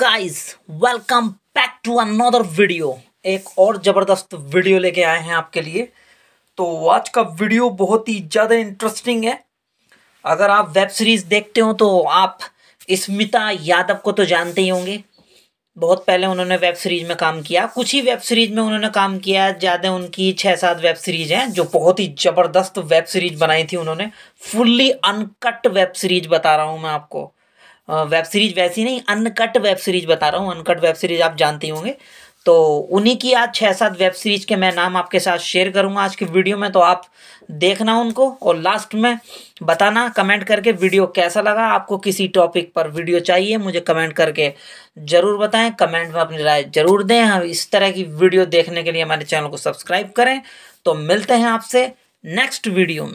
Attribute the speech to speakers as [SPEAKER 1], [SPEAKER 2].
[SPEAKER 1] guys welcome back to another video एक और ज़बरदस्त वीडियो लेके आए हैं आपके लिए तो आज का वीडियो बहुत ही ज़्यादा इंटरेस्टिंग है अगर आप वेब सीरीज़ देखते हो तो आप स्मिता यादव को तो जानते ही होंगे बहुत पहले उन्होंने वेब सीरीज़ में काम किया कुछ ही वेब सीरीज़ में उन्होंने काम किया ज़्यादा उनकी छः सात वेब सीरीज़ हैं जो बहुत ही ज़बरदस्त वेब सीरीज़ बनाई थी उन्होंने फुल्ली अनकट वेब सीरीज़ बता रहा हूँ मैं आपको वेब सीरीज वैसी नहीं अनकट वेब सीरीज बता रहा हूँ अनकट वेब सीरीज आप जानते होंगे तो उन्हीं की आज छः सात वेब सीरीज के मैं नाम आपके साथ शेयर करूँगा आज की वीडियो में तो आप देखना उनको और लास्ट में बताना कमेंट करके वीडियो कैसा लगा आपको किसी टॉपिक पर वीडियो चाहिए मुझे कमेंट करके ज़रूर बताएं कमेंट में अपनी राय ज़रूर दें हम हाँ, इस तरह की वीडियो देखने के लिए हमारे चैनल को सब्सक्राइब करें तो मिलते हैं आपसे नेक्स्ट वीडियो में